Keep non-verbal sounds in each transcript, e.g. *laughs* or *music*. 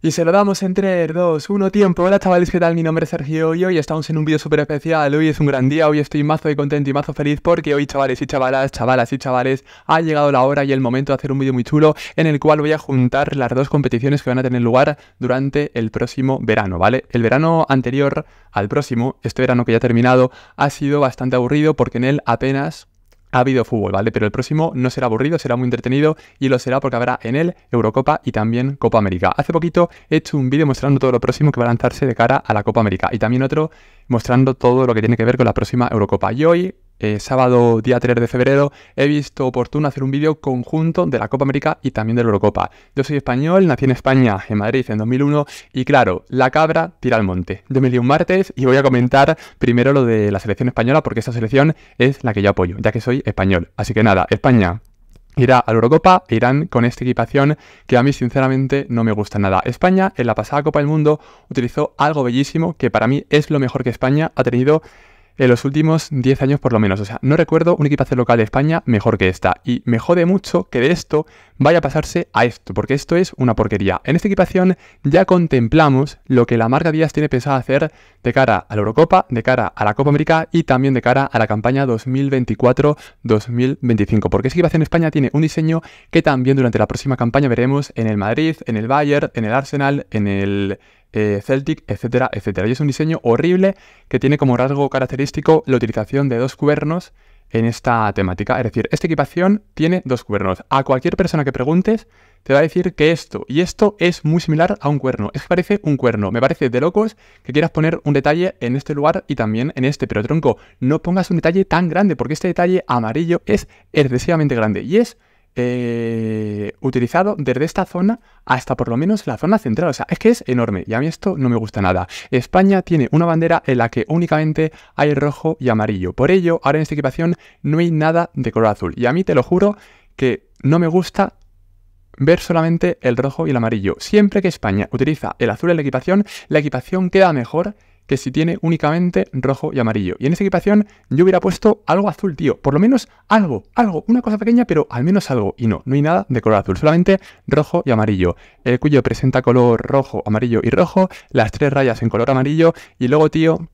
Y se lo damos entre 3, 2, 1, tiempo. Hola chavales, ¿qué tal? Mi nombre es Sergio y hoy estamos en un vídeo súper especial. Hoy es un gran día, hoy estoy mazo de contento y mazo feliz porque hoy chavales y chavalas, chavalas y chavales, ha llegado la hora y el momento de hacer un vídeo muy chulo en el cual voy a juntar las dos competiciones que van a tener lugar durante el próximo verano, ¿vale? El verano anterior al próximo, este verano que ya ha terminado, ha sido bastante aburrido porque en él apenas ha habido fútbol, ¿vale? Pero el próximo no será aburrido, será muy entretenido y lo será porque habrá en él Eurocopa y también Copa América. Hace poquito he hecho un vídeo mostrando todo lo próximo que va a lanzarse de cara a la Copa América y también otro mostrando todo lo que tiene que ver con la próxima Eurocopa. Y hoy eh, sábado día 3 de febrero, he visto oportuno hacer un vídeo conjunto de la Copa América y también de la Eurocopa. Yo soy español, nací en España, en Madrid, en 2001, y claro, la cabra tira al monte. Yo me un martes y voy a comentar primero lo de la selección española, porque esa selección es la que yo apoyo, ya que soy español. Así que nada, España, irá a la Eurocopa irán con esta equipación que a mí sinceramente no me gusta nada. España en la pasada Copa del Mundo utilizó algo bellísimo que para mí es lo mejor que España ha tenido en los últimos 10 años por lo menos. O sea, no recuerdo un equipaje local de España mejor que esta. Y me jode mucho que de esto vaya a pasarse a esto, porque esto es una porquería. En esta equipación ya contemplamos lo que la marca Díaz tiene pensado hacer de cara a la Eurocopa, de cara a la Copa América y también de cara a la campaña 2024-2025, porque esta equipación en España tiene un diseño que también durante la próxima campaña veremos en el Madrid, en el Bayern, en el Arsenal, en el eh, Celtic, etcétera, etcétera. Y es un diseño horrible que tiene como rasgo característico la utilización de dos cuernos en esta temática. Es decir, esta equipación tiene dos cuernos. A cualquier persona que preguntes te va a decir que esto y esto es muy similar a un cuerno. Es que parece un cuerno. Me parece de locos que quieras poner un detalle en este lugar y también en este. Pero tronco, no pongas un detalle tan grande porque este detalle amarillo es excesivamente grande y es eh, utilizado desde esta zona hasta por lo menos la zona central. O sea, es que es enorme y a mí esto no me gusta nada. España tiene una bandera en la que únicamente hay rojo y amarillo. Por ello, ahora en esta equipación no hay nada de color azul. Y a mí te lo juro que no me gusta ver solamente el rojo y el amarillo. Siempre que España utiliza el azul en la equipación, la equipación queda mejor que si tiene únicamente rojo y amarillo. Y en esa equipación yo hubiera puesto algo azul, tío. Por lo menos algo, algo, una cosa pequeña, pero al menos algo. Y no, no hay nada de color azul, solamente rojo y amarillo. El cuello presenta color rojo, amarillo y rojo, las tres rayas en color amarillo y luego, tío,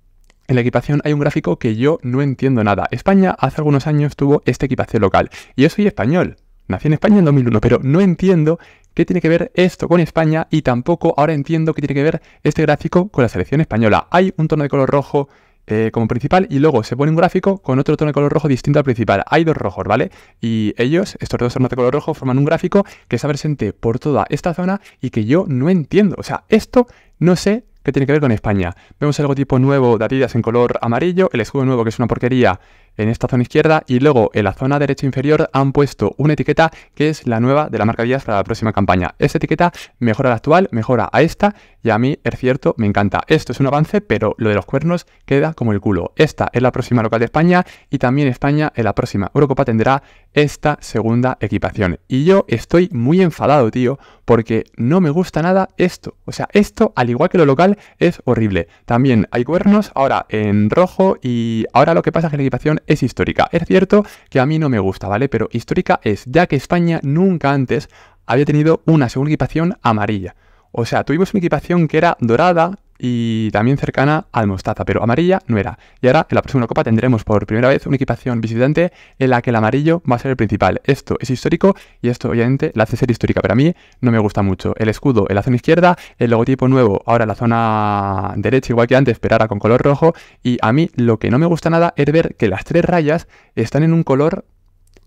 en la equipación hay un gráfico que yo no entiendo nada. España hace algunos años tuvo esta equipación local. Y yo soy español. Nací en España en 2001, pero no entiendo qué tiene que ver esto con España y tampoco ahora entiendo qué tiene que ver este gráfico con la selección española. Hay un tono de color rojo eh, como principal y luego se pone un gráfico con otro tono de color rojo distinto al principal. Hay dos rojos, ¿vale? Y ellos, estos dos tonos de color rojo, forman un gráfico que está presente por toda esta zona y que yo no entiendo. O sea, esto no sé qué tiene que ver con España. Vemos algo tipo nuevo de Adidas en color amarillo, el escudo nuevo que es una porquería en esta zona izquierda y luego en la zona derecha inferior han puesto una etiqueta que es la nueva de la marca Díaz para la próxima campaña. Esta etiqueta mejora la actual, mejora a esta y a mí, es cierto, me encanta. Esto es un avance, pero lo de los cuernos queda como el culo. Esta es la próxima local de España y también España en la próxima Eurocopa tendrá esta segunda equipación. Y yo estoy muy enfadado, tío, porque no me gusta nada esto. O sea, esto, al igual que lo local, es horrible. También hay cuernos ahora en rojo y ahora lo que pasa es que la equipación es histórica. Es cierto que a mí no me gusta, ¿vale? Pero histórica es, ya que España nunca antes había tenido una segunda equipación amarilla. O sea, tuvimos una equipación que era dorada, y también cercana al Mostaza, pero amarilla no era. Y ahora en la próxima Copa tendremos por primera vez una equipación visitante en la que el amarillo va a ser el principal. Esto es histórico y esto obviamente la hace ser histórica, pero a mí no me gusta mucho. El escudo en la zona izquierda, el logotipo nuevo ahora en la zona derecha igual que antes, pero ahora con color rojo. Y a mí lo que no me gusta nada es ver que las tres rayas están en un color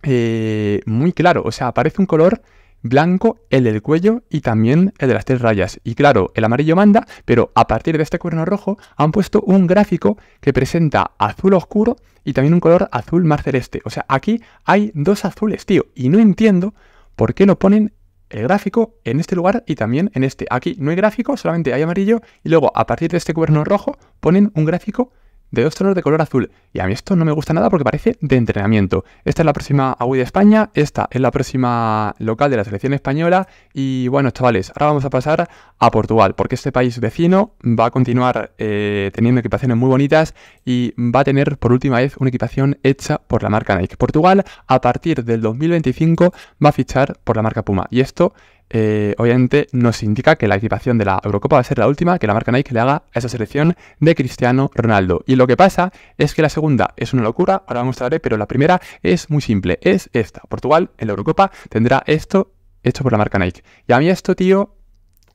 eh, muy claro, o sea, aparece un color blanco, el del cuello y también el de las tres rayas. Y claro, el amarillo manda, pero a partir de este cuerno rojo han puesto un gráfico que presenta azul oscuro y también un color azul más celeste. O sea, aquí hay dos azules, tío, y no entiendo por qué no ponen el gráfico en este lugar y también en este. Aquí no hay gráfico, solamente hay amarillo y luego a partir de este cuerno rojo ponen un gráfico de dos tonos de color azul. Y a mí esto no me gusta nada porque parece de entrenamiento. Esta es la próxima AUI de España, esta es la próxima local de la selección española. Y bueno, chavales, ahora vamos a pasar a Portugal, porque este país vecino va a continuar eh, teniendo equipaciones muy bonitas y va a tener por última vez una equipación hecha por la marca Nike. Portugal, a partir del 2025, va a fichar por la marca Puma. Y esto eh, obviamente nos indica que la equipación de la Eurocopa va a ser la última que la marca Nike le haga a esa selección de Cristiano Ronaldo. Y lo que pasa es que la segunda es una locura, ahora la mostraré, pero la primera es muy simple, es esta. Portugal en la Eurocopa tendrá esto hecho por la marca Nike. Y a mí esto, tío,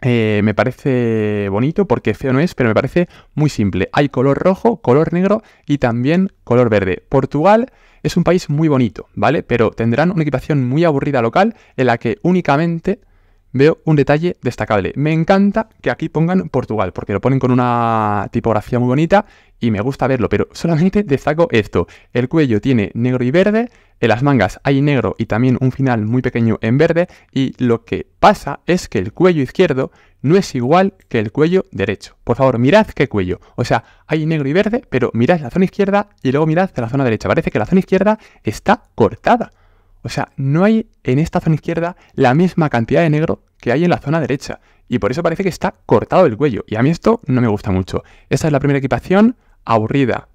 eh, me parece bonito porque feo no es, pero me parece muy simple. Hay color rojo, color negro y también color verde. Portugal es un país muy bonito, ¿vale? Pero tendrán una equipación muy aburrida local en la que únicamente veo un detalle destacable. Me encanta que aquí pongan Portugal, porque lo ponen con una tipografía muy bonita y me gusta verlo, pero solamente *laughs* destaco esto. El cuello tiene negro y verde, en las mangas hay negro y también un final muy pequeño en verde, y lo que pasa es que el cuello izquierdo no es igual que el cuello derecho. Por favor, mirad qué cuello. O sea, hay negro y verde, pero mirad la zona izquierda y luego mirad la zona derecha. Parece que la zona izquierda está cortada. O sea, no hay en esta zona izquierda la misma cantidad de negro que hay en la zona derecha. Y por eso parece que está cortado el cuello. Y a mí esto no me gusta mucho. Esta es la primera equipación aburrida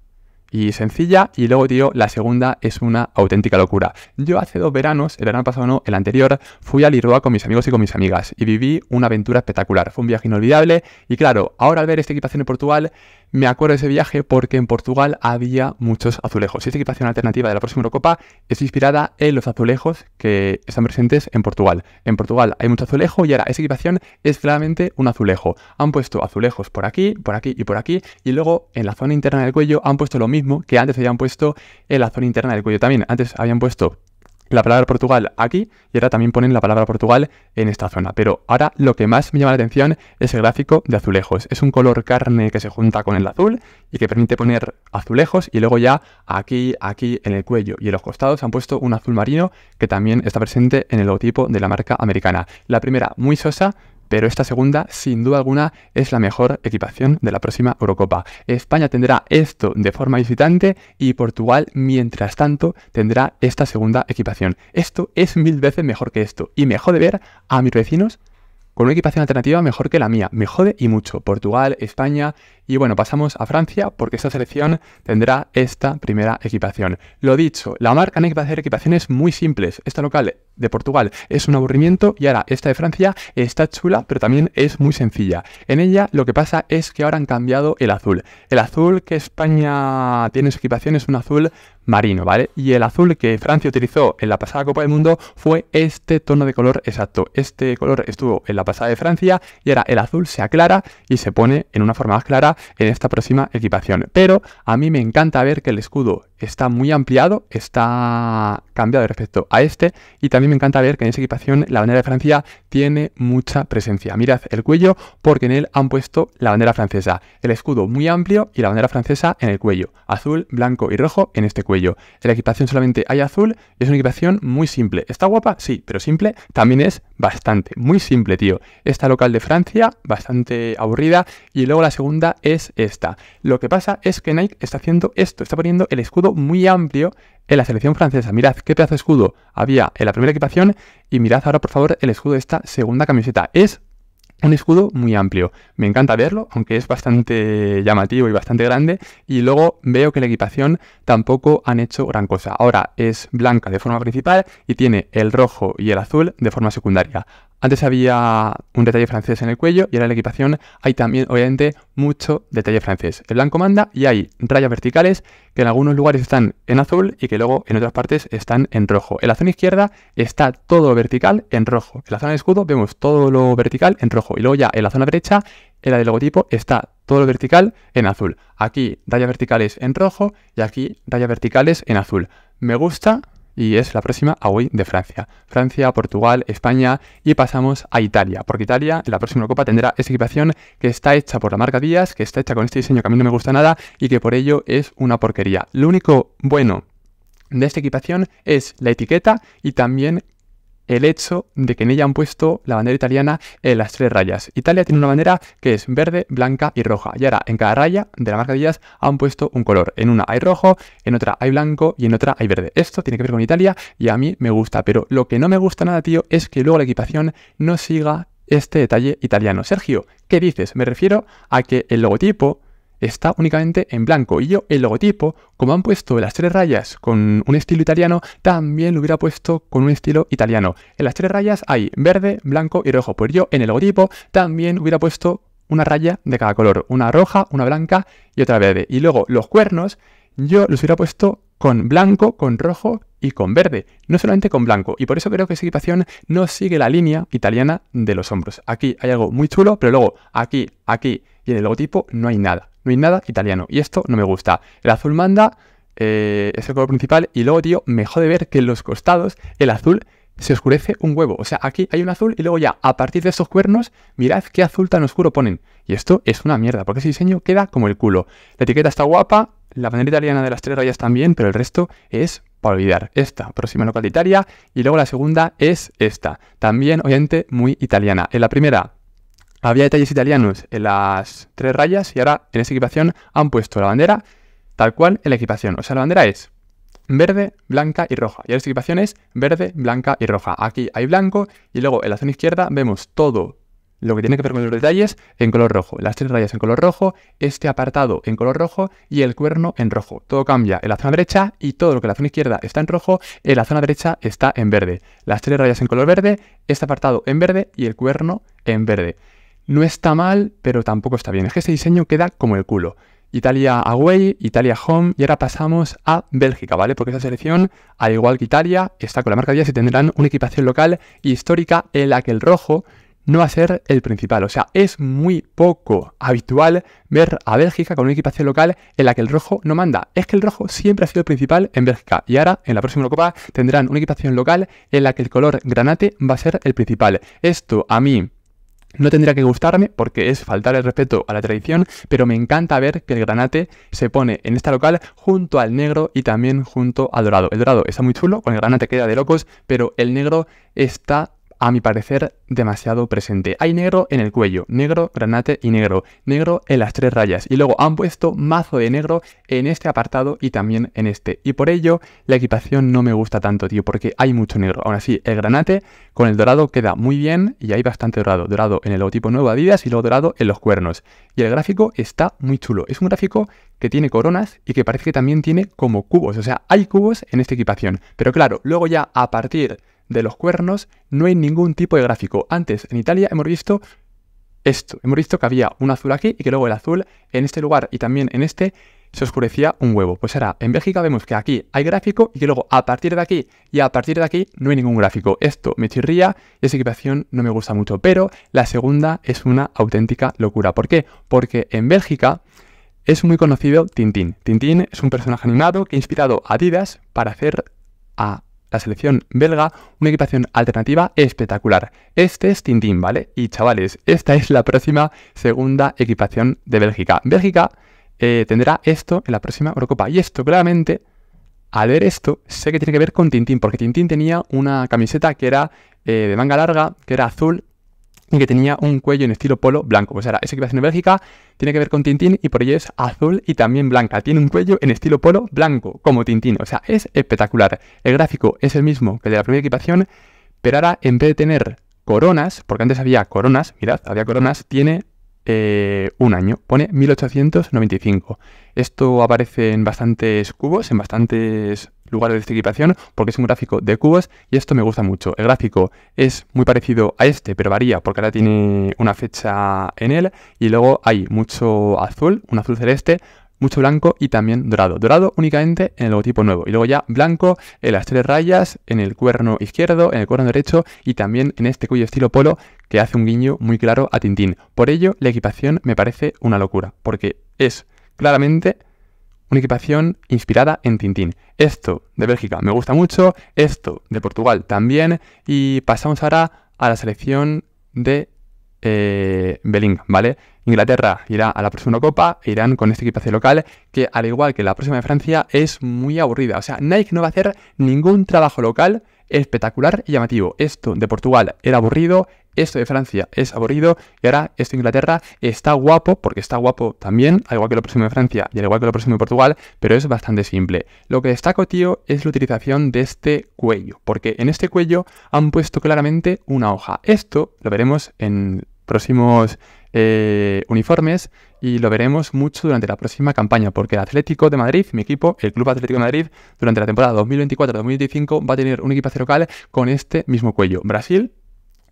y sencilla. Y luego, tío, la segunda es una auténtica locura. Yo hace dos veranos, el verano pasado no, el anterior, fui a Liroa con mis amigos y con mis amigas. Y viví una aventura espectacular. Fue un viaje inolvidable. Y claro, ahora al ver esta equipación en Portugal, me acuerdo de ese viaje porque en Portugal había muchos azulejos. y Esta equipación alternativa de la próxima Eurocopa es inspirada en los azulejos que están presentes en Portugal. En Portugal hay mucho azulejo y ahora esa equipación es claramente un azulejo. Han puesto azulejos por aquí, por aquí y por aquí y luego en la zona interna del cuello han puesto lo mismo que antes habían puesto en la zona interna del cuello también. Antes habían puesto la palabra Portugal aquí y ahora también ponen la palabra Portugal en esta zona. Pero ahora lo que más me llama la atención es el gráfico de azulejos. Es un color carne que se junta con el azul y que permite poner azulejos y luego ya aquí, aquí en el cuello y en los costados han puesto un azul marino que también está presente en el logotipo de la marca americana. La primera muy sosa, pero esta segunda, sin duda alguna, es la mejor equipación de la próxima Eurocopa. España tendrá esto de forma visitante y Portugal, mientras tanto, tendrá esta segunda equipación. Esto es mil veces mejor que esto y mejor de ver a mis vecinos con una equipación alternativa mejor que la mía. Me jode y mucho. Portugal, España y bueno, pasamos a Francia porque esta selección tendrá esta primera equipación. Lo dicho, la marca va a hacer equipaciones muy simples. Esta local de Portugal es un aburrimiento y ahora esta de Francia está chula pero también es muy sencilla. En ella lo que pasa es que ahora han cambiado el azul. El azul que España tiene en su equipación es un azul marino, ¿vale? Y el azul que Francia utilizó en la pasada Copa del Mundo fue este tono de color exacto. Este color estuvo en la pasada de Francia y ahora el azul se aclara y se pone en una forma más clara en esta próxima equipación. Pero a mí me encanta ver que el escudo está muy ampliado, está cambiado respecto a este y también me encanta ver que en esa equipación la bandera de Francia tiene mucha presencia. Mirad el cuello porque en él han puesto la bandera francesa, el escudo muy amplio y la bandera francesa en el cuello, azul, blanco y rojo en este cuello. En la equipación solamente hay azul es una equipación muy simple. ¿Está guapa? Sí, pero simple también es bastante. Muy simple, tío. Esta local de Francia, bastante aburrida. Y luego la segunda es esta. Lo que pasa es que Nike está haciendo esto, está poniendo el escudo muy amplio en la selección francesa. Mirad qué pedazo de escudo había en la primera equipación y mirad ahora por favor el escudo de esta segunda camiseta. Es un escudo muy amplio. Me encanta verlo, aunque es bastante llamativo y bastante grande. Y luego veo que la equipación tampoco han hecho gran cosa. Ahora es blanca de forma principal y tiene el rojo y el azul de forma secundaria. Antes había un detalle francés en el cuello y ahora en la equipación hay también, obviamente, mucho detalle francés. El blanco manda y hay rayas verticales que en algunos lugares están en azul y que luego en otras partes están en rojo. En la zona izquierda está todo vertical en rojo. En la zona de escudo vemos todo lo vertical en rojo. Y luego ya en la zona derecha, en la del logotipo, está todo lo vertical en azul. Aquí rayas verticales en rojo y aquí rayas verticales en azul. Me gusta, y es la próxima hoy de Francia. Francia, Portugal, España y pasamos a Italia, porque Italia en la próxima Copa tendrá esta equipación que está hecha por la marca Díaz, que está hecha con este diseño que a mí no me gusta nada y que por ello es una porquería. Lo único bueno de esta equipación es la etiqueta y también el hecho de que en ella han puesto la bandera italiana en las tres rayas. Italia tiene una bandera que es verde, blanca y roja. Y ahora en cada raya de la marca de ellas han puesto un color. En una hay rojo, en otra hay blanco y en otra hay verde. Esto tiene que ver con Italia y a mí me gusta. Pero lo que no me gusta nada, tío, es que luego la equipación no siga este detalle italiano. Sergio, ¿qué dices? Me refiero a que el logotipo está únicamente en blanco. Y yo el logotipo, como han puesto las tres rayas con un estilo italiano, también lo hubiera puesto con un estilo italiano. En las tres rayas hay verde, blanco y rojo. Pues yo en el logotipo también hubiera puesto una raya de cada color, una roja, una blanca y otra verde. Y luego los cuernos yo los hubiera puesto con blanco, con rojo y con verde, no solamente con blanco. Y por eso creo que esa equipación no sigue la línea italiana de los hombros. Aquí hay algo muy chulo, pero luego aquí, aquí y en el logotipo no hay nada nada italiano. Y esto no me gusta. El azul manda, eh, es el color principal. Y luego, tío, mejor de ver que en los costados el azul se oscurece un huevo. O sea, aquí hay un azul y luego ya, a partir de esos cuernos, mirad qué azul tan oscuro ponen. Y esto es una mierda, porque ese diseño queda como el culo. La etiqueta está guapa, la bandera italiana de las tres rayas también, pero el resto es para olvidar. Esta, próxima localitaria, y luego la segunda es esta. También, obviamente, muy italiana. En la primera, había detalles italianos en las tres rayas y ahora en esta equipación han puesto la bandera tal cual en la equipación. O sea, la bandera es verde, blanca y roja. Y ahora esta equipación es verde, blanca y roja. Aquí hay blanco y luego en la zona izquierda vemos todo lo que tiene que ver con los detalles en color rojo. Las tres rayas en color rojo, este apartado en color rojo y el cuerno en rojo. Todo cambia en la zona derecha y todo lo que en la zona izquierda está en rojo, en la zona derecha está en verde. Las tres rayas en color verde, este apartado en verde y el cuerno en verde no está mal, pero tampoco está bien. Es que ese diseño queda como el culo. Italia away, Italia home, y ahora pasamos a Bélgica, ¿vale? Porque esa selección, al igual que Italia, está con la marca 10 y tendrán una equipación local histórica en la que el rojo no va a ser el principal. O sea, es muy poco habitual ver a Bélgica con una equipación local en la que el rojo no manda. Es que el rojo siempre ha sido el principal en Bélgica y ahora en la próxima Copa, tendrán una equipación local en la que el color granate va a ser el principal. Esto a mí no tendría que gustarme porque es faltar el respeto a la tradición, pero me encanta ver que el granate se pone en esta local junto al negro y también junto al dorado. El dorado está muy chulo, con el granate queda de locos, pero el negro está a mi parecer, demasiado presente. Hay negro en el cuello, negro, granate y negro, negro en las tres rayas. Y luego han puesto mazo de negro en este apartado y también en este. Y por ello, la equipación no me gusta tanto, tío, porque hay mucho negro. Aún así, el granate con el dorado queda muy bien y hay bastante dorado. Dorado en el logotipo nuevo Adidas y luego dorado en los cuernos. Y el gráfico está muy chulo. Es un gráfico que tiene coronas y que parece que también tiene como cubos. O sea, hay cubos en esta equipación. Pero claro, luego ya a partir de los cuernos no hay ningún tipo de gráfico. Antes, en Italia hemos visto esto. Hemos visto que había un azul aquí y que luego el azul en este lugar y también en este se oscurecía un huevo. Pues ahora, en Bélgica vemos que aquí hay gráfico y que luego a partir de aquí y a partir de aquí no hay ningún gráfico. Esto me chirría y esa equipación no me gusta mucho, pero la segunda es una auténtica locura. ¿Por qué? Porque en Bélgica es muy conocido Tintín. Tintín es un personaje animado que ha inspirado a Adidas para hacer a la selección belga, una equipación alternativa espectacular. Este es Tintín, ¿vale? Y chavales, esta es la próxima segunda equipación de Bélgica. Bélgica eh, tendrá esto en la próxima Eurocopa. Y esto claramente, al ver esto, sé que tiene que ver con Tintín, porque Tintín tenía una camiseta que era eh, de manga larga, que era azul, y que tenía un cuello en estilo polo blanco. Pues ahora, esa equipación en Bélgica tiene que ver con Tintín y por ello es azul y también blanca. Tiene un cuello en estilo polo blanco, como Tintín. O sea, es espectacular. El gráfico es el mismo que el de la primera equipación, pero ahora en vez de tener coronas, porque antes había coronas, mirad, había coronas, tiene eh, un año, pone 1895. Esto aparece en bastantes cubos, en bastantes lugares de equipación, porque es un gráfico de cubos y esto me gusta mucho. El gráfico es muy parecido a este, pero varía porque ahora tiene una fecha en él y luego hay mucho azul, un azul celeste, mucho blanco y también dorado. Dorado únicamente en el logotipo nuevo. Y luego ya blanco en las tres rayas, en el cuerno izquierdo, en el cuerno derecho y también en este cuyo estilo polo que hace un guiño muy claro a Tintín. Por ello, la equipación me parece una locura, porque es claramente una equipación inspirada en Tintín. Esto de Bélgica me gusta mucho, esto de Portugal también, y pasamos ahora a la selección de eh, Belín, ¿vale? Inglaterra irá a la próxima Copa, irán con este equipaje local que, al igual que la próxima de Francia, es muy aburrida. O sea, Nike no va a hacer ningún trabajo local espectacular y llamativo. Esto de Portugal era aburrido, esto de Francia es aburrido y ahora esto de Inglaterra está guapo, porque está guapo también, al igual que lo próximo de Francia y al igual que lo próximo de Portugal, pero es bastante simple. Lo que destaco, tío, es la utilización de este cuello, porque en este cuello han puesto claramente una hoja. Esto lo veremos en próximos eh, uniformes y lo veremos mucho durante la próxima campaña, porque el Atlético de Madrid, mi equipo, el Club Atlético de Madrid, durante la temporada 2024-2025 va a tener un equipaje local con este mismo cuello. Brasil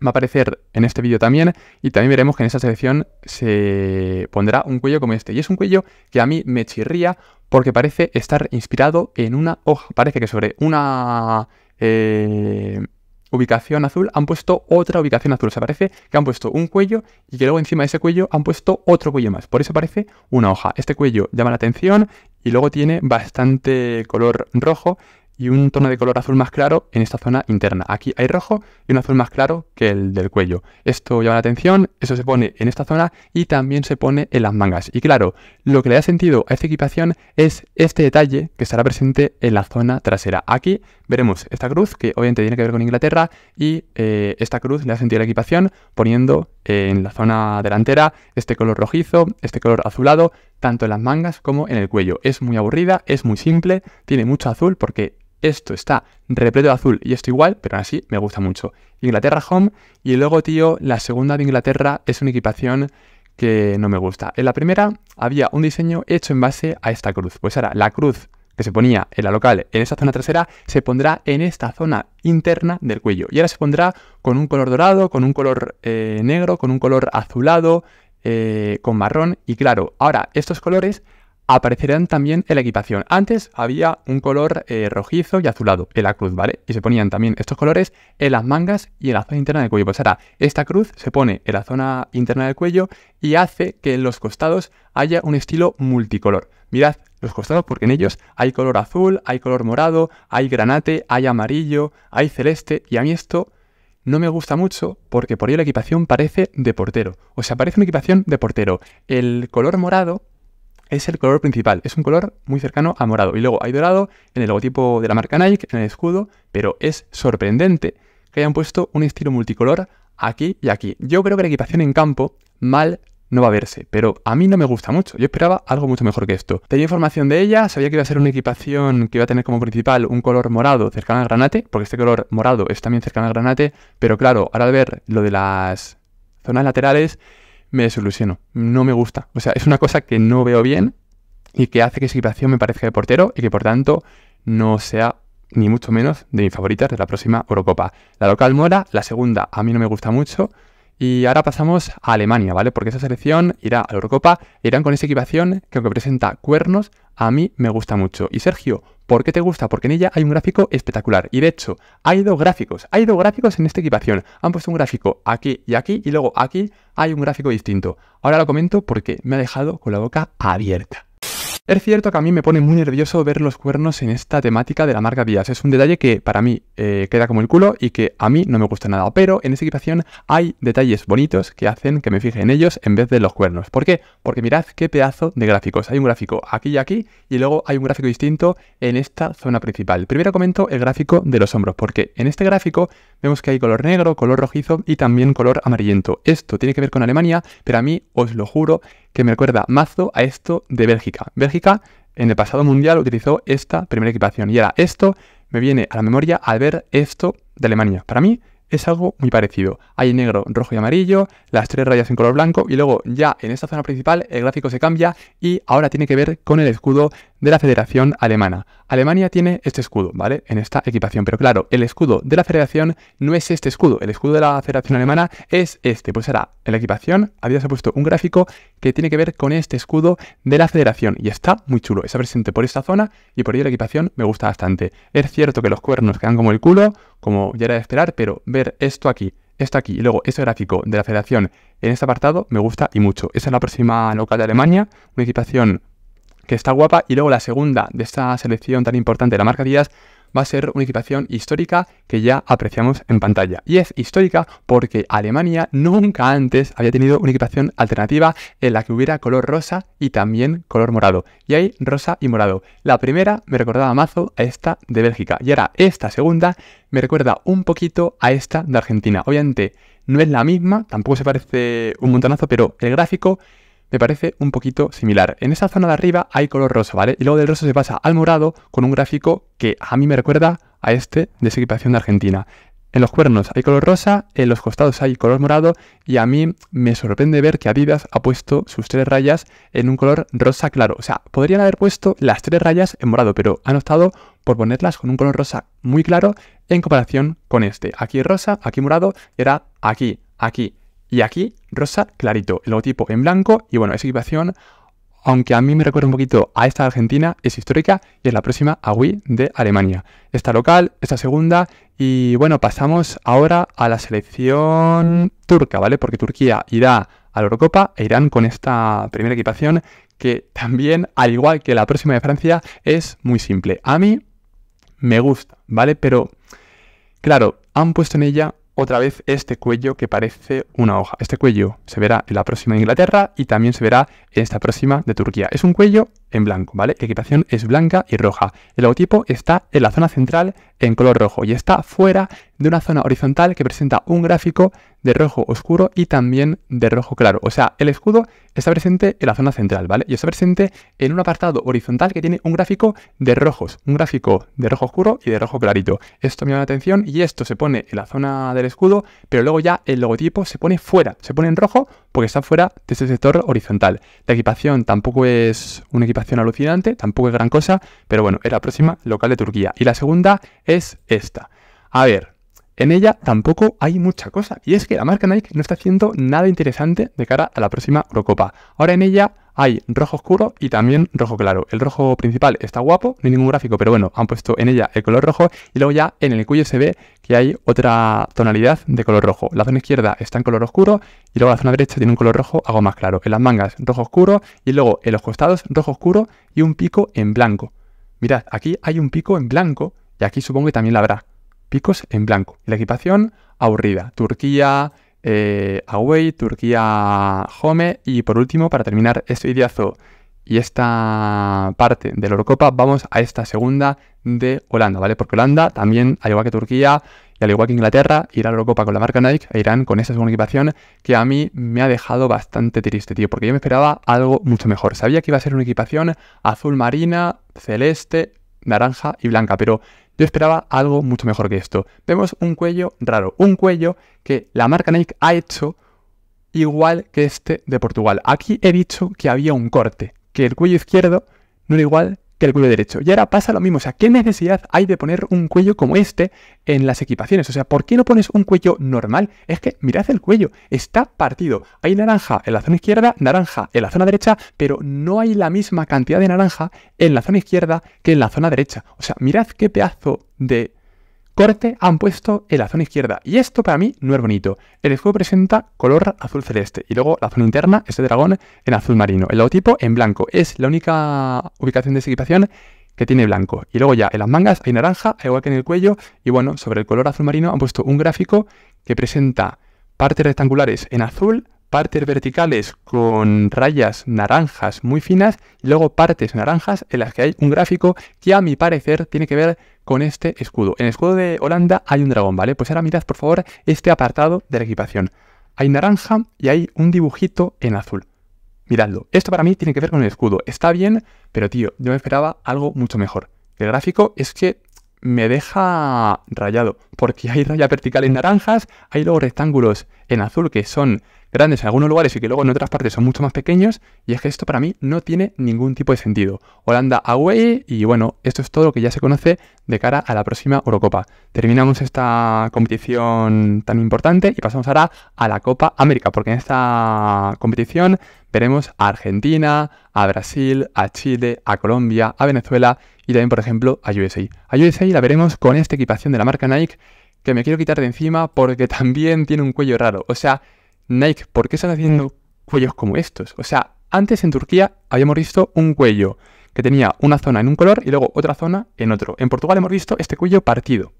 va a aparecer en este vídeo también y también veremos que en esta selección se pondrá un cuello como este. Y es un cuello que a mí me chirría porque parece estar inspirado en una hoja. Parece que sobre una eh, ubicación azul han puesto otra ubicación azul. Se parece que han puesto un cuello y que luego encima de ese cuello han puesto otro cuello más. Por eso parece una hoja. Este cuello llama la atención y luego tiene bastante color rojo y un tono de color azul más claro en esta zona interna. Aquí hay rojo y un azul más claro que el del cuello. Esto llama la atención, eso se pone en esta zona y también se pone en las mangas. Y claro, lo que le ha sentido a esta equipación es este detalle que estará presente en la zona trasera. Aquí veremos esta cruz que obviamente tiene que ver con Inglaterra y eh, esta cruz le ha sentido a la equipación poniendo en la zona delantera este color rojizo, este color azulado, tanto en las mangas como en el cuello. Es muy aburrida, es muy simple, tiene mucho azul porque esto está repleto de azul y esto igual, pero aún así me gusta mucho. Inglaterra Home y luego, tío, la segunda de Inglaterra es una equipación que no me gusta. En la primera había un diseño hecho en base a esta cruz. Pues ahora la cruz que se ponía en la local en esta zona trasera se pondrá en esta zona interna del cuello. Y ahora se pondrá con un color dorado, con un color eh, negro, con un color azulado, eh, con marrón. Y claro, ahora estos colores aparecerán también en la equipación. Antes había un color eh, rojizo y azulado en la cruz, ¿vale? Y se ponían también estos colores en las mangas y en la zona interna del cuello. Pues ahora, esta cruz se pone en la zona interna del cuello y hace que en los costados haya un estilo multicolor. Mirad los costados porque en ellos hay color azul, hay color morado, hay granate, hay amarillo, hay celeste y a mí esto no me gusta mucho porque por ello la equipación parece de portero. O sea, parece una equipación de portero. El color morado es el color principal, es un color muy cercano a morado. Y luego hay dorado en el logotipo de la marca Nike, en el escudo, pero es sorprendente que hayan puesto un estilo multicolor aquí y aquí. Yo creo que la equipación en campo mal no va a verse, pero a mí no me gusta mucho. Yo esperaba algo mucho mejor que esto. Tenía información de ella, sabía que iba a ser una equipación que iba a tener como principal un color morado cercano al granate, porque este color morado es también cercano al granate, pero claro, ahora al ver lo de las zonas laterales, me desilusiono. No me gusta. O sea, es una cosa que no veo bien y que hace que esa equipación me parezca de portero y que por tanto no sea ni mucho menos de mis favoritas de la próxima Eurocopa. La local mora, la segunda a mí no me gusta mucho. Y ahora pasamos a Alemania, ¿vale? Porque esa selección irá a la Eurocopa, irán con esa equipación que aunque presenta cuernos, a mí me gusta mucho. Y Sergio, ¿Por qué te gusta? Porque en ella hay un gráfico espectacular. Y de hecho, hay dos gráficos. Hay dos gráficos en esta equipación. Han puesto un gráfico aquí y aquí y luego aquí hay un gráfico distinto. Ahora lo comento porque me ha dejado con la boca abierta. Es cierto que a mí me pone muy nervioso ver los cuernos en esta temática de la marca Díaz. Es un detalle que para mí eh, queda como el culo y que a mí no me gusta nada. Pero en esta equipación hay detalles bonitos que hacen que me fije en ellos en vez de los cuernos. ¿Por qué? Porque mirad qué pedazo de gráficos. Hay un gráfico aquí y aquí y luego hay un gráfico distinto en esta zona principal. Primero comento el gráfico de los hombros porque en este gráfico vemos que hay color negro, color rojizo y también color amarillento. Esto tiene que ver con Alemania, pero a mí, os lo juro, que me recuerda mazo a esto de Bélgica. Bélgica en el pasado mundial utilizó esta primera equipación y ahora esto me viene a la memoria al ver esto de Alemania. Para mí es algo muy parecido. Hay negro, rojo y amarillo, las tres rayas en color blanco y luego ya en esta zona principal el gráfico se cambia y ahora tiene que ver con el escudo de la Federación Alemana. Alemania tiene este escudo, ¿vale? En esta equipación. Pero claro, el escudo de la federación no es este escudo. El escudo de la federación alemana es este. Pues será en la equipación ha puesto un gráfico que tiene que ver con este escudo de la federación. Y está muy chulo. Está presente por esta zona y por ello la equipación me gusta bastante. Es cierto que los cuernos quedan como el culo, como ya era de esperar, pero ver esto aquí esto aquí y luego ese gráfico de la federación en este apartado me gusta y mucho. Esa es la próxima local de Alemania, una equipación que está guapa. Y luego la segunda de esta selección tan importante de la marca Díaz va a ser una equipación histórica que ya apreciamos en pantalla. Y es histórica porque Alemania nunca antes había tenido una equipación alternativa en la que hubiera color rosa y también color morado. Y hay rosa y morado. La primera me recordaba mazo a esta de Bélgica. Y ahora esta segunda me recuerda un poquito a esta de Argentina. Obviamente no es la misma, tampoco se parece un montonazo, pero el gráfico me parece un poquito similar. En esa zona de arriba hay color rosa, ¿vale? Y luego del rosa se pasa al morado con un gráfico que a mí me recuerda a este de equipación de Argentina. En los cuernos hay color rosa, en los costados hay color morado y a mí me sorprende ver que Adidas ha puesto sus tres rayas en un color rosa claro. O sea, podrían haber puesto las tres rayas en morado, pero han optado por ponerlas con un color rosa muy claro en comparación con este. Aquí rosa, aquí morado era aquí, aquí, y aquí, rosa clarito, el logotipo en blanco. Y bueno, esa equipación, aunque a mí me recuerda un poquito a esta de Argentina, es histórica y es la próxima a Wii de Alemania. Esta local, esta segunda. Y bueno, pasamos ahora a la selección turca, ¿vale? Porque Turquía irá a la Eurocopa e irán con esta primera equipación que también, al igual que la próxima de Francia, es muy simple. A mí me gusta, ¿vale? Pero, claro, han puesto en ella otra vez este cuello que parece una hoja. Este cuello se verá en la próxima de Inglaterra y también se verá en esta próxima de Turquía. Es un cuello en blanco, ¿vale? La equipación es blanca y roja. El logotipo está en la zona central en color rojo y está fuera de una zona horizontal que presenta un gráfico de rojo oscuro y también de rojo claro. O sea, el escudo está presente en la zona central, ¿vale? Y está presente en un apartado horizontal que tiene un gráfico de rojos, un gráfico de rojo oscuro y de rojo clarito. Esto me llama la atención y esto se pone en la zona del escudo, pero luego ya el logotipo se pone fuera, se pone en rojo porque está fuera de ese sector horizontal. La equipación tampoco es una equipación alucinante, tampoco es gran cosa, pero bueno, era próxima local de Turquía. Y la segunda es esta. A ver, en ella tampoco hay mucha cosa. Y es que la marca Nike no está haciendo nada interesante de cara a la próxima Eurocopa. Ahora en ella hay rojo oscuro y también rojo claro. El rojo principal está guapo, no hay ningún gráfico, pero bueno, han puesto en ella el color rojo y luego ya en el cuello se ve que hay otra tonalidad de color rojo. La zona izquierda está en color oscuro y luego la zona derecha tiene un color rojo algo más claro. En las mangas rojo oscuro y luego en los costados rojo oscuro y un pico en blanco. Mirad, aquí hay un pico en blanco y aquí supongo que también la habrá. Picos en blanco. la equipación aburrida. Turquía eh, Away, Turquía Home. Y por último, para terminar este idiazo y esta parte de la Eurocopa, vamos a esta segunda de Holanda, ¿vale? Porque Holanda también, al igual que Turquía y al igual que Inglaterra, irá a la Eurocopa con la marca Nike e irán con esa segunda equipación que a mí me ha dejado bastante triste, tío, porque yo me esperaba algo mucho mejor. Sabía que iba a ser una equipación azul marina, celeste, naranja y blanca, pero yo esperaba algo mucho mejor que esto. Vemos un cuello raro, un cuello que la marca Nike ha hecho igual que este de Portugal. Aquí he dicho que había un corte, que el cuello izquierdo no era igual que el cuello derecho. Y ahora pasa lo mismo, o sea, ¿qué necesidad hay de poner un cuello como este en las equipaciones? O sea, ¿por qué no pones un cuello normal? Es que mirad el cuello, está partido. Hay naranja en la zona izquierda, naranja en la zona derecha, pero no hay la misma cantidad de naranja en la zona izquierda que en la zona derecha. O sea, mirad qué pedazo de corte han puesto en la zona izquierda. Y esto para mí no es bonito. El escudo presenta color azul celeste y luego la zona interna, este dragón, en azul marino. El logotipo en blanco. Es la única ubicación de equipación que tiene blanco. Y luego ya en las mangas hay naranja, igual que en el cuello. Y bueno, sobre el color azul marino han puesto un gráfico que presenta partes rectangulares en azul, partes verticales con rayas naranjas muy finas y luego partes naranjas en las que hay un gráfico que a mi parecer tiene que ver con este escudo. En el escudo de Holanda hay un dragón, ¿vale? Pues ahora mirad por favor este apartado de la equipación. Hay naranja y hay un dibujito en azul. Miradlo, esto para mí tiene que ver con el escudo. Está bien, pero tío, yo me esperaba algo mucho mejor. El gráfico es que me deja rayado, porque hay rayas verticales naranjas, hay luego rectángulos en azul que son grandes en algunos lugares y que luego en otras partes son mucho más pequeños. Y es que esto para mí no tiene ningún tipo de sentido. Holanda away y bueno, esto es todo lo que ya se conoce de cara a la próxima Eurocopa. Terminamos esta competición tan importante y pasamos ahora a la Copa América, porque en esta competición veremos a Argentina, a Brasil, a Chile, a Colombia, a Venezuela y también, por ejemplo, a USA. A USA la veremos con esta equipación de la marca Nike que me quiero quitar de encima porque *laughs* también tiene un cuello raro. O sea, Nike, ¿por qué estás haciendo cuellos como estos? O sea, antes en Turquía habíamos visto un cuello que tenía una zona en un color y luego otra zona en otro. En Portugal hemos visto este cuello partido.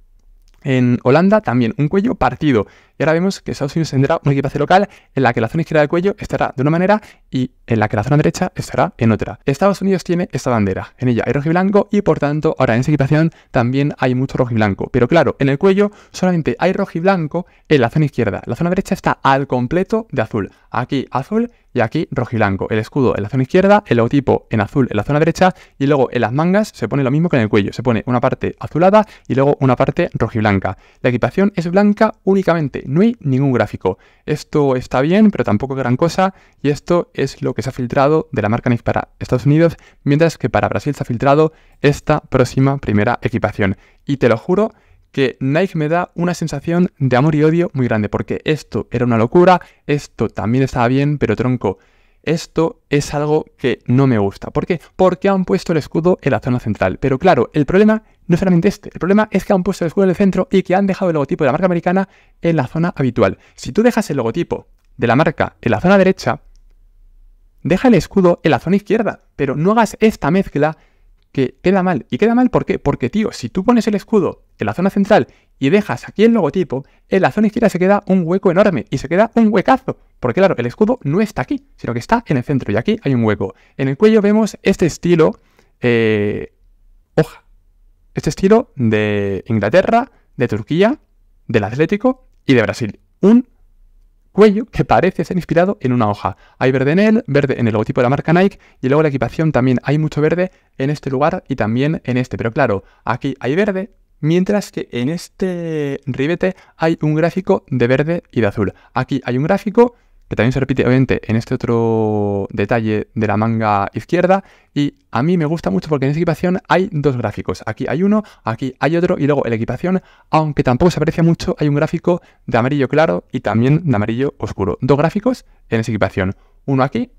En Holanda también un cuello partido. Y ahora vemos que Estados Unidos tendrá una equipaje local en la que la zona izquierda del cuello estará de una manera y en la que la zona derecha estará en otra. Estados Unidos tiene esta bandera, en ella hay rojo y blanco y por tanto ahora en esa equipación también hay mucho rojo y blanco. Pero claro, en el cuello solamente hay rojo y blanco en la zona izquierda, la zona derecha está al completo de azul. Aquí azul y aquí rojo y blanco. El escudo en la zona izquierda, el logotipo en azul en la zona derecha y luego en las mangas se pone lo mismo que en el cuello, se pone una parte azulada y luego una parte rojo y blanca La equipación es blanca únicamente, no hay ningún gráfico. Esto está bien, pero tampoco gran cosa y esto es lo que se ha filtrado de la marca Nike para Estados Unidos, mientras que para Brasil se ha filtrado esta próxima primera equipación. Y te lo juro que Nike me da una sensación de amor y odio muy grande, porque esto era una locura, esto también estaba bien, pero tronco, esto es algo que no me gusta. ¿Por qué? Porque han puesto el escudo en la zona central. Pero claro, el problema no es solamente este. El problema es que han puesto el escudo en el centro y que han dejado el logotipo de la marca americana en la zona habitual. Si tú dejas el logotipo de la marca en la zona derecha, deja el escudo en la zona izquierda, pero no hagas esta mezcla que queda mal. ¿Y queda mal por qué? Porque, tío, si tú pones el escudo en la zona central y dejas aquí el logotipo, en la zona izquierda se queda un hueco enorme y se queda un huecazo. Porque, claro, el escudo no está aquí, sino que está en el centro y aquí hay un hueco. En el cuello vemos este estilo eh, hoja. Este estilo de Inglaterra, de Turquía, del Atlético y de Brasil. Un cuello que parece ser inspirado en una hoja. Hay verde en él, verde en el logotipo de la marca Nike y luego la equipación también hay mucho verde en este lugar y también en este. Pero claro, aquí hay verde, Mientras que en este ribete hay un gráfico de verde y de azul. Aquí hay un gráfico que también se repite obviamente en este otro detalle de la manga izquierda. Y a mí me gusta mucho porque en esa equipación hay dos gráficos. Aquí hay uno, aquí hay otro y luego en la equipación, aunque tampoco se aprecia mucho, hay un gráfico de amarillo claro y también de amarillo oscuro. Dos gráficos en esa equipación. Uno aquí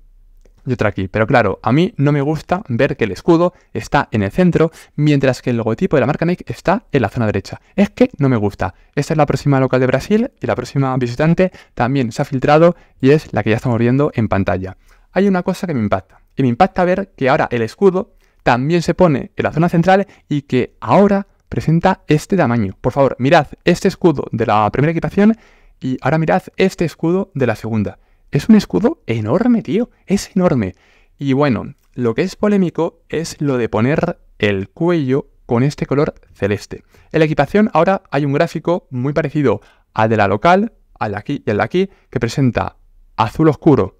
otra aquí. Pero claro, a mí no me gusta ver que el escudo está en el centro, mientras que el logotipo de la marca Nike está en la zona derecha. Es que no me gusta. Esta es la próxima local de Brasil y la próxima visitante también se ha filtrado y es la que ya estamos viendo en pantalla. Hay una cosa que me impacta. Y me impacta ver que ahora el escudo también se pone en la zona central y que ahora presenta este tamaño. Por favor, mirad este escudo de la primera equipación y ahora mirad este escudo de la segunda. Es un escudo enorme, tío. Es enorme. Y bueno, lo que es polémico es lo de poner el cuello con este color celeste. En la equipación ahora hay un gráfico muy parecido al de la local, al de aquí y al de aquí, que presenta azul oscuro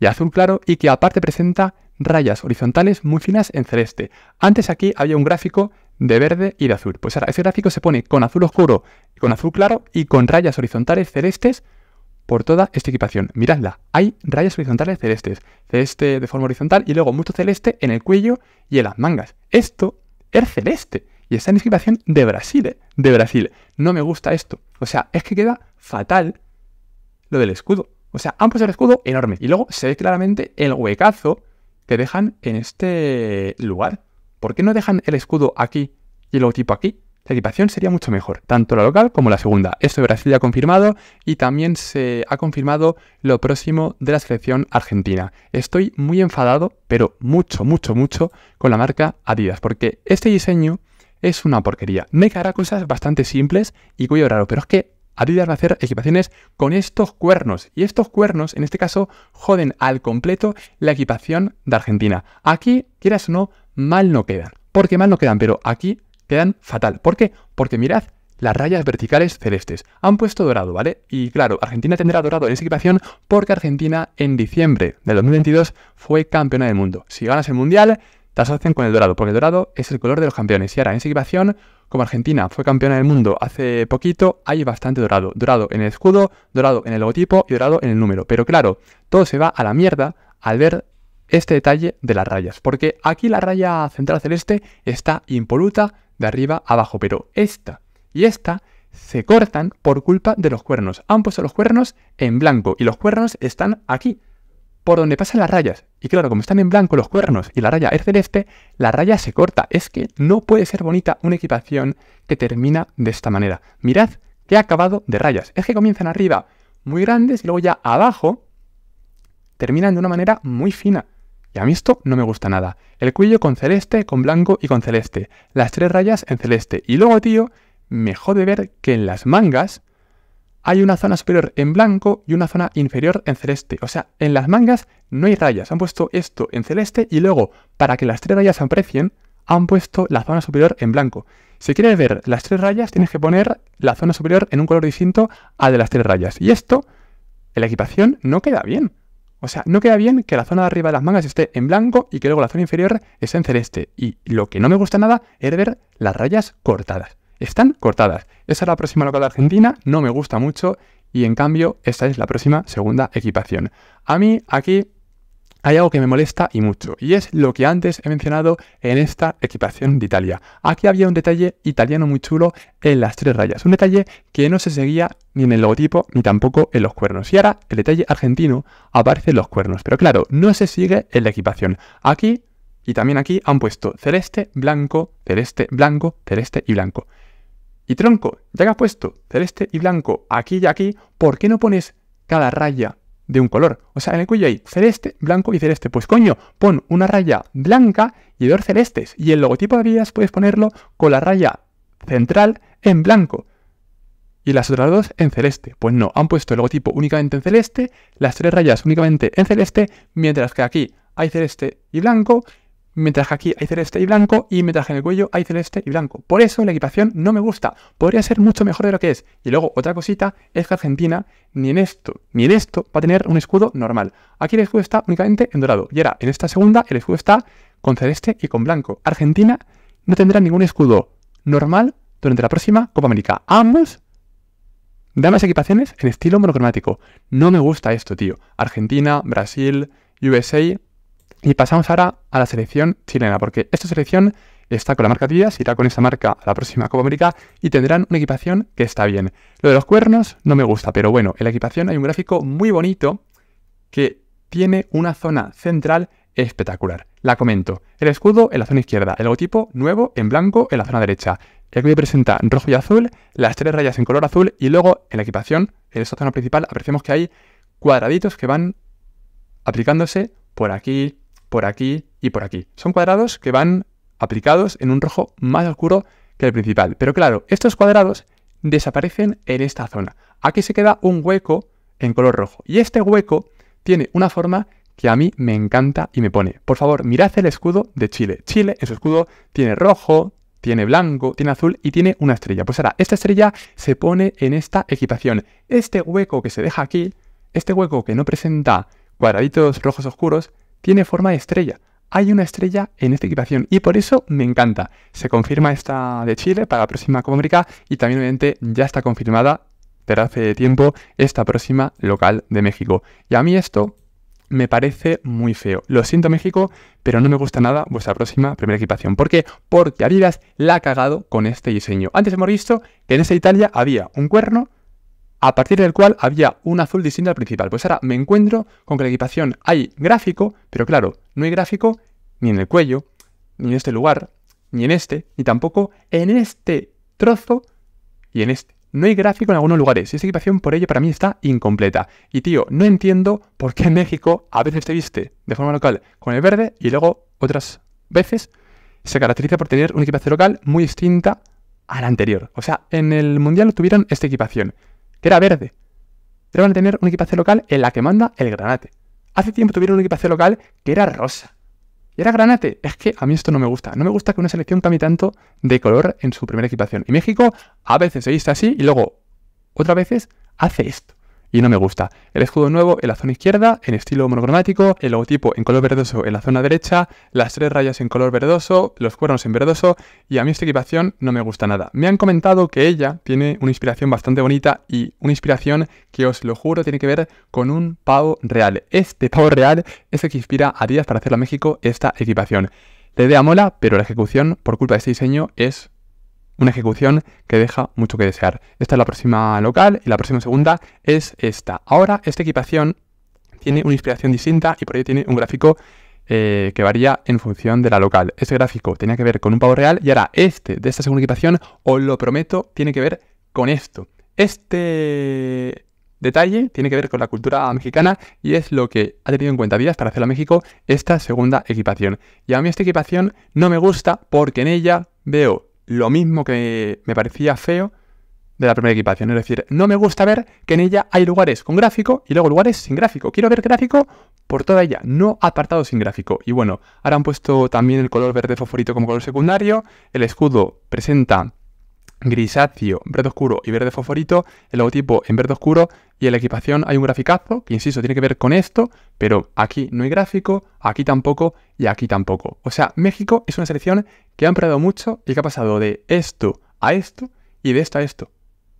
y azul claro y que aparte presenta rayas horizontales muy finas en celeste. Antes aquí había un gráfico de verde y de azul. Pues ahora ese gráfico se pone con azul oscuro, con azul claro y con rayas horizontales celestes por toda esta equipación. Miradla, hay rayas horizontales celestes, celeste de forma horizontal y luego mucho celeste en el cuello y en las mangas. Esto es celeste y está en equipación de Brasil, ¿eh? de Brasil. No me gusta esto. O sea, es que queda fatal lo del escudo. O sea, han puesto el escudo enorme y luego se ve claramente el huecazo que dejan en este lugar. ¿Por qué no dejan el escudo aquí y el logotipo aquí? la equipación sería mucho mejor, tanto la local como la segunda. Esto de Brasil ya ha confirmado y también se ha confirmado lo próximo de la selección argentina. Estoy muy enfadado, pero mucho, mucho, mucho con la marca Adidas, porque este diseño es una porquería. Me hará cosas bastante simples y cuyo raro, pero es que Adidas va a hacer equipaciones con estos cuernos. Y estos cuernos, en este caso, joden al completo la equipación de Argentina. Aquí, quieras o no, mal no quedan. Porque mal no quedan, pero aquí quedan fatal. ¿Por qué? Porque mirad, las rayas verticales celestes. Han puesto dorado, ¿vale? Y claro, Argentina tendrá dorado en esa equipación porque Argentina en diciembre del 2022 fue campeona del mundo. Si ganas el mundial, te asocian con el dorado, porque el dorado es el color de los campeones. Y ahora, en esa equipación, como Argentina fue campeona del mundo hace poquito, hay bastante dorado. Dorado en el escudo, dorado en el logotipo y dorado en el número. Pero claro, todo se va a la mierda al ver este detalle de las rayas, porque aquí la raya central celeste está impoluta, de arriba a abajo, pero esta y esta se cortan por culpa de los cuernos. Han puesto los cuernos en blanco y los cuernos están aquí, por donde pasan las rayas. Y claro, como están en blanco los cuernos y la raya es celeste, la raya se corta. Es que no puede ser bonita una equipación que termina de esta manera. Mirad que ha acabado de rayas. Es que comienzan arriba muy grandes y luego ya abajo terminan de una manera muy fina a mí esto no me gusta nada. El cuello con celeste, con blanco y con celeste. Las tres rayas en celeste. Y luego, tío, mejor de ver que en las mangas hay una zona superior en blanco y una zona inferior en celeste. O sea, en las mangas no hay rayas. Han puesto esto en celeste y luego, para que las tres rayas se aprecien, han puesto la zona superior en blanco. Si quieres ver las tres rayas, tienes que poner la zona superior en un color distinto al de las tres rayas. Y esto, en la equipación, no queda bien. O sea, no queda bien que la zona de arriba de las mangas esté en blanco y que luego la zona inferior esté en celeste. Y lo que no me gusta nada es ver las rayas cortadas. Están cortadas. Esa es la próxima local de Argentina, no me gusta mucho y en cambio esta es la próxima segunda equipación. A mí aquí hay algo que me molesta y mucho, y es lo que antes he mencionado en esta equipación de Italia. Aquí había un detalle italiano muy chulo en las tres rayas, un detalle que no se seguía ni en el logotipo ni tampoco en los cuernos. Y ahora el detalle argentino aparece en los cuernos, pero claro, no se sigue en la equipación. Aquí y también aquí han puesto celeste, blanco, celeste, blanco, celeste y blanco. Y tronco, ya que has puesto celeste y blanco aquí y aquí, ¿por qué no pones cada raya de un color. O sea, en el cuello hay celeste, blanco y celeste. Pues coño, pon una raya blanca y dos celestes. Y el logotipo de Adidas puedes ponerlo con la raya central en blanco y las otras dos en celeste. Pues no, han puesto el logotipo únicamente en celeste, las tres rayas únicamente en celeste, mientras que aquí hay celeste y blanco Mientras que aquí hay celeste y blanco y mientras que en el cuello hay celeste y blanco. Por eso la equipación no me gusta, podría ser mucho mejor de lo que es. Y luego otra cosita es que Argentina ni en esto ni en esto va a tener un escudo normal. Aquí el escudo está únicamente en dorado y ahora en esta segunda el escudo está con celeste y con blanco. Argentina no tendrá ningún escudo normal durante la próxima Copa América. Ambos dan las equipaciones en estilo monocromático. No me gusta esto, tío. Argentina, Brasil, USA, y pasamos ahora a la selección chilena, porque esta selección está con la marca Díaz, irá con esta marca a la próxima Copa América y tendrán una equipación que está bien. Lo de los cuernos no me gusta, pero bueno, en la equipación hay un gráfico muy bonito que tiene una zona central espectacular. La comento. El escudo en la zona izquierda, el logotipo nuevo en blanco en la zona derecha. El que presenta rojo y azul, las tres rayas en color azul y luego en la equipación, en esta zona principal, apreciamos que hay cuadraditos que van aplicándose por aquí, por aquí y por aquí. Son cuadrados que van aplicados en un rojo más oscuro que el principal. Pero claro, estos cuadrados desaparecen en esta zona. Aquí se queda un hueco en color rojo. Y este hueco tiene una forma que a mí me encanta y me pone. Por favor, mirad el escudo de Chile. Chile en su escudo tiene rojo, tiene blanco, tiene azul y tiene una estrella. Pues ahora, esta estrella se pone en esta equipación. Este hueco que se deja aquí, este hueco que no presenta cuadraditos rojos oscuros, tiene forma de estrella. Hay una estrella en esta equipación y por eso me encanta. Se confirma esta de Chile para la próxima américa y también obviamente ya está confirmada pero hace tiempo esta próxima local de México. Y a mí esto me parece muy feo. Lo siento México, pero no me gusta nada vuestra próxima primera equipación. ¿Por qué? Porque Adidas la ha cagado con este diseño. Antes hemos visto que en esta Italia había un cuerno a partir del cual había un azul distinto al principal. Pues ahora me encuentro con que la equipación hay gráfico, pero claro, no hay gráfico ni en el cuello, ni en este lugar, ni en este, ni tampoco en este trozo y en este. No hay gráfico en algunos lugares y esta equipación por ello para mí está incompleta. Y tío, no entiendo por qué en México a veces te viste de forma local con el verde y luego otras veces se caracteriza por tener una equipación local muy distinta a la anterior. O sea, en el Mundial tuvieron esta equipación que era verde. Pero van a tener una equipación local en la que manda el granate. Hace tiempo tuvieron una equipación local que era rosa. Y era granate. Es que a mí esto no me gusta. No me gusta que una selección cambie tanto de color en su primera equipación. Y México a veces se dice así y luego otras veces hace esto y no me gusta. El escudo nuevo en la zona izquierda, en estilo monocromático, el logotipo en color verdoso en la zona derecha, las tres rayas en color verdoso, los cuernos en verdoso y a mí esta equipación no me gusta nada. Me han comentado que ella tiene una inspiración bastante bonita y una inspiración que os lo juro tiene que ver con un pavo real. Este *laughs* pavo real es el que inspira a Díaz para hacerlo a México esta equipación. La idea mola, pero la ejecución por culpa de este diseño es una ejecución que deja mucho que desear. Esta es la próxima local y la próxima segunda es esta. Ahora, esta equipación tiene una inspiración distinta y por ello tiene un gráfico eh, que varía en función de la local. Este gráfico tenía que ver con un pavo real y ahora este de esta segunda equipación, os lo prometo, tiene que ver con esto. Este detalle tiene que ver con la cultura mexicana y es lo que ha tenido en cuenta Díaz para hacer a México esta segunda equipación. Y a mí esta equipación no me gusta porque en ella veo lo mismo que me parecía feo de la primera equipación. Es decir, no me gusta ver que en ella hay lugares con gráfico y luego lugares sin gráfico. Quiero ver gráfico por toda ella, no apartado sin gráfico. Y bueno, ahora han puesto también el color verde fosforito como color secundario. El escudo presenta grisáceo, verde oscuro y verde fosforito, el logotipo en verde oscuro y en la equipación hay un graficazo que, insisto, tiene que ver con esto, pero aquí no hay gráfico, aquí tampoco y aquí tampoco. O sea, México es una selección que ha empeorado mucho y que ha pasado de esto a esto y de esto a esto.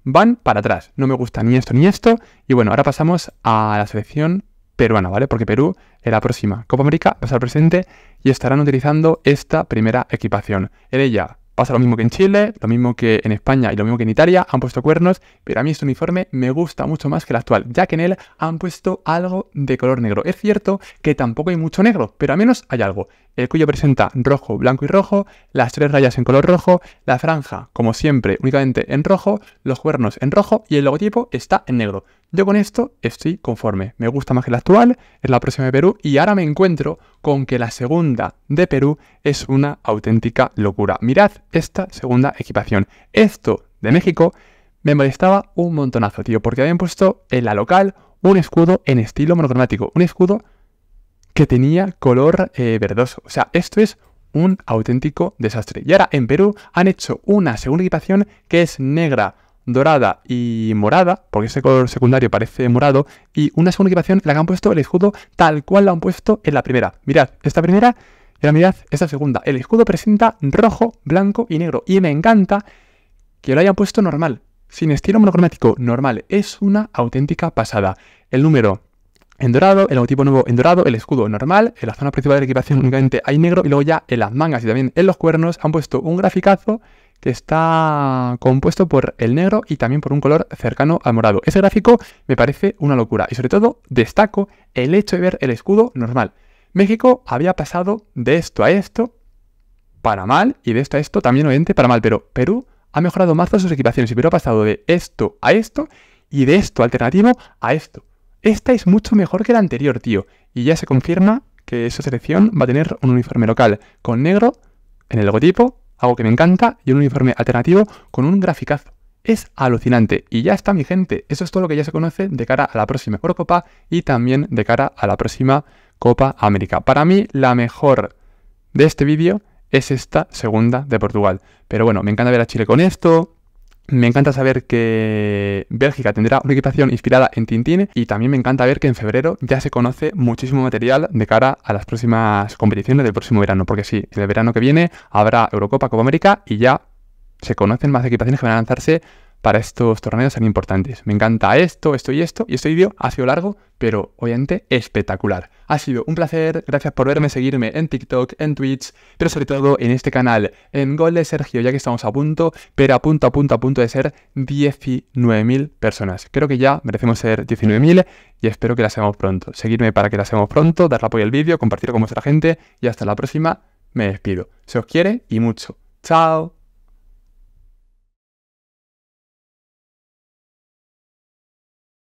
Van para atrás, no me gusta ni esto ni esto y bueno, ahora pasamos a la selección peruana, ¿vale? Porque Perú era la próxima Copa América va a presente y estarán utilizando esta primera equipación. En ella Pasa lo mismo que en Chile, lo mismo que en España y lo mismo que en Italia, han puesto cuernos, pero a mí este uniforme me gusta mucho más que el actual, ya que en él han puesto algo de color negro. Es cierto que tampoco hay mucho negro, pero al menos hay algo. El cuello presenta rojo, blanco y rojo, las tres rayas en color rojo, la franja, como siempre, únicamente en rojo, los cuernos en rojo y el logotipo está en negro. Yo con esto estoy conforme. Me gusta más que la actual, es la próxima de Perú y ahora me encuentro con que la segunda de Perú es una auténtica locura. Mirad esta segunda equipación. Esto de México me molestaba un montonazo, tío, porque habían puesto en la local un escudo en estilo monocromático, un escudo que tenía color eh, verdoso. O sea, esto es un auténtico desastre. Y ahora en Perú han hecho una segunda equipación que es negra dorada y morada, porque ese color secundario parece morado, y una segunda equipación la que han puesto el escudo tal cual la han puesto en la primera. Mirad, esta primera y la mirad esta segunda. El escudo presenta rojo, blanco y negro, y me encanta que lo hayan puesto normal, sin estilo monocromático, normal. Es una auténtica pasada. El número en dorado, el logotipo nuevo en dorado, el escudo normal, en la zona principal de la equipación únicamente hay negro y luego ya en las mangas y también en los cuernos han puesto un graficazo que está compuesto por el negro y también por un color cercano al morado. Ese gráfico me parece una locura y sobre todo destaco el hecho de ver el escudo normal. México había pasado de esto a esto para mal y de esto a esto también obviamente para mal, pero Perú ha mejorado más sus equipaciones y Perú ha pasado de esto a esto y de esto alternativo a esto. Esta es mucho mejor que la anterior, tío, y ya se confirma que esa selección va a tener un uniforme local con negro en el logotipo algo que me encanta, y un uniforme alternativo con un graficaz Es alucinante. Y ya está, mi gente. Eso es todo lo que ya se conoce de cara a la próxima Eurocopa y también de cara a la próxima Copa América. Para mí, la mejor de este vídeo es esta segunda de Portugal. Pero bueno, me encanta ver a Chile con esto. Me encanta saber que Bélgica tendrá una equipación inspirada en Tintín y también me encanta ver que en febrero ya se conoce muchísimo material de cara a las próximas competiciones del próximo verano, porque sí, el verano que viene habrá Eurocopa, Copa América y ya se conocen más equipaciones que van a lanzarse para estos torneos tan importantes. Me encanta esto, esto y esto. Y este vídeo ha sido largo, pero obviamente espectacular. Ha sido un placer, gracias por verme, seguirme en TikTok, en Twitch, pero sobre todo en este canal, en Gol de Sergio, ya que estamos a punto, pero a punto, a punto, a punto de ser 19.000 personas. Creo que ya merecemos ser 19.000 y espero que las seamos pronto. Seguirme para que las seamos pronto, darle apoyo al vídeo, compartirlo con vuestra gente y hasta la próxima. Me despido. Se os quiere y mucho. Chao.